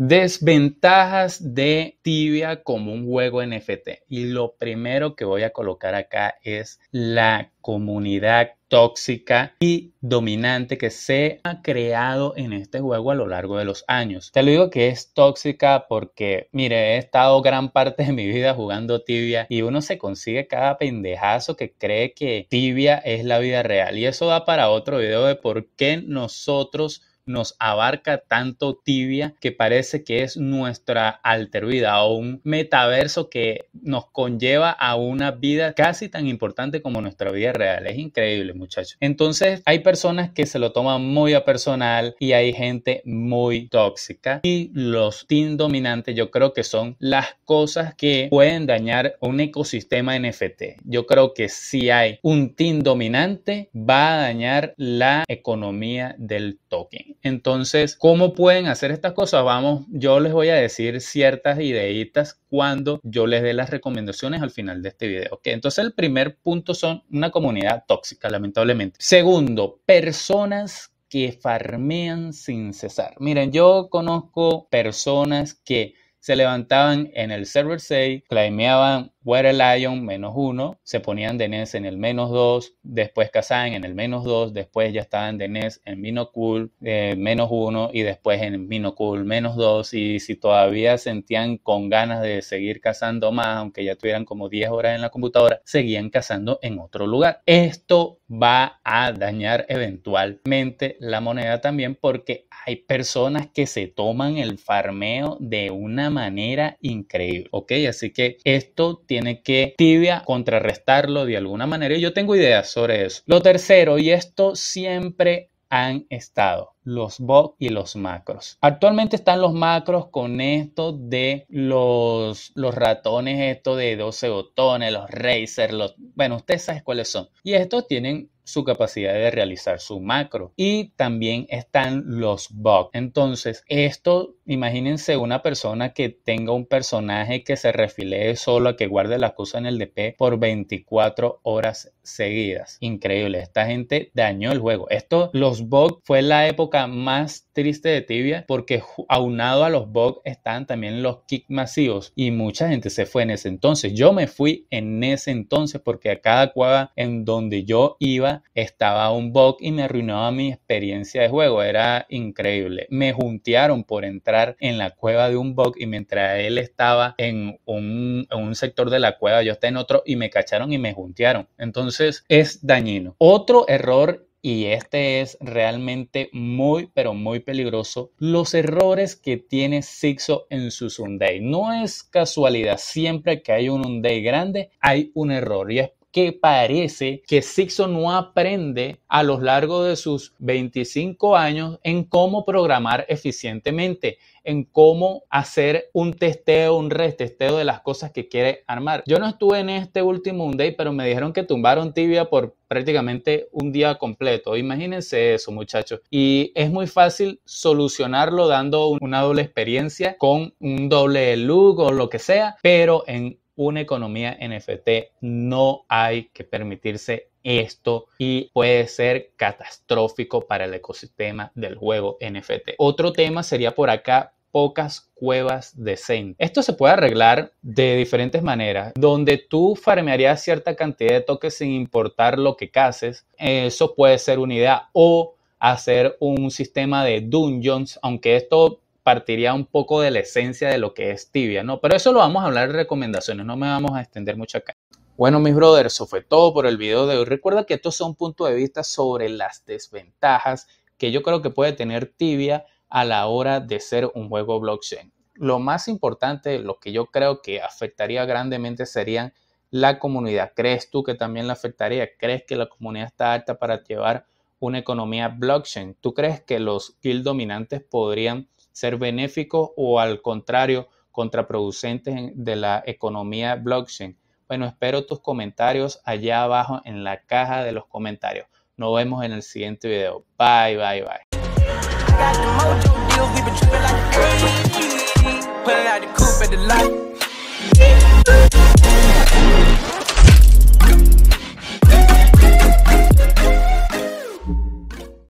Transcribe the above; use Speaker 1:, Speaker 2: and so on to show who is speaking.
Speaker 1: Desventajas de Tibia como un juego NFT. Y lo primero que voy a colocar acá es la comunidad tóxica y dominante que se ha creado en este juego a lo largo de los años. Te lo digo que es tóxica porque, mire, he estado gran parte de mi vida jugando tibia y uno se consigue cada pendejazo que cree que tibia es la vida real. Y eso va para otro video de por qué nosotros nos abarca tanto tibia que parece que es nuestra alter vida o un metaverso que nos conlleva a una vida casi tan importante como nuestra vida real. Es increíble, muchachos. Entonces, hay personas que se lo toman muy a personal y hay gente muy tóxica. Y los tin dominantes, yo creo que son las cosas que pueden dañar un ecosistema NFT. Yo creo que si hay un team dominante, va a dañar la economía del token. Entonces, ¿cómo pueden hacer estas cosas? Vamos, yo les voy a decir ciertas ideitas cuando yo les dé las recomendaciones al final de este video. ¿ok? Entonces, el primer punto son una comunidad tóxica, lamentablemente. Segundo, personas que farmean sin cesar. Miren, yo conozco personas que se levantaban en el server 6, claimeaban Where Lion menos 1, se ponían de NES en el menos 2, después cazaban en el menos 2, después ya estaban de NES en Minocool eh, menos 1 y después en Minocool menos 2 y si todavía sentían con ganas de seguir cazando más, aunque ya tuvieran como 10 horas en la computadora, seguían cazando en otro lugar. Esto va a dañar eventualmente la moneda también porque hay personas que se toman el farmeo de una manera increíble, ¿ok? Así que esto tiene que tibia contrarrestarlo de alguna manera y yo tengo ideas sobre eso. Lo tercero, y esto siempre han estado los bots y los macros. Actualmente están los macros con esto de los, los ratones, esto de 12 botones, los Razer, los, bueno, ustedes saben cuáles son. Y estos tienen su capacidad de realizar su macro. Y también están los bots. Entonces, esto imagínense una persona que tenga un personaje que se refilee solo a que guarde la cosa en el DP por 24 horas seguidas. Increíble, esta gente dañó el juego. Esto, los bugs, fue la época más triste de Tibia porque aunado a los bugs están también los kicks masivos y mucha gente se fue en ese entonces. Yo me fui en ese entonces porque a cada cueva en donde yo iba estaba un bug y me arruinaba mi experiencia de juego. Era increíble. Me juntearon por entrar en la cueva de un bug y mientras él estaba en un, sector de la cueva, yo estaba en otro y me cacharon y me juntearon. Entonces es dañino. Otro error y este es realmente muy, pero muy peligroso, los errores que tiene Sixo en su sunday No es casualidad, siempre que hay un Unday grande hay un error y es parece que Sixon no aprende a lo largo de sus 25 años en cómo programar eficientemente, en cómo hacer un testeo, un retesteo de las cosas que quiere armar. Yo no estuve en este último un day, pero me dijeron que tumbaron tibia por prácticamente un día completo. Imagínense eso, muchachos. Y es muy fácil solucionarlo dando una doble experiencia con un doble look o lo que sea, pero en una economía NFT no hay que permitirse esto y puede ser catastrófico para el ecosistema del juego NFT. Otro tema sería por acá pocas cuevas de Zen. Esto se puede arreglar de diferentes maneras, donde tú farmearías cierta cantidad de toques sin importar lo que cases. Eso puede ser una idea o hacer un sistema de dungeons, aunque esto partiría un poco de la esencia de lo que es tibia, ¿no? Pero eso lo vamos a hablar en recomendaciones, no me vamos a extender mucho acá. Bueno, mis brothers, eso fue todo por el video de hoy. Recuerda que esto es un punto de vista sobre las desventajas que yo creo que puede tener tibia a la hora de ser un juego blockchain. Lo más importante, lo que yo creo que afectaría grandemente serían la comunidad. ¿Crees tú que también la afectaría? ¿Crees que la comunidad está alta para llevar una economía blockchain? ¿Tú crees que los guild dominantes podrían ser benéficos o al contrario, contraproducentes de la economía blockchain? Bueno, espero tus comentarios allá abajo en la caja de los comentarios. Nos vemos en el siguiente video. Bye, bye, bye.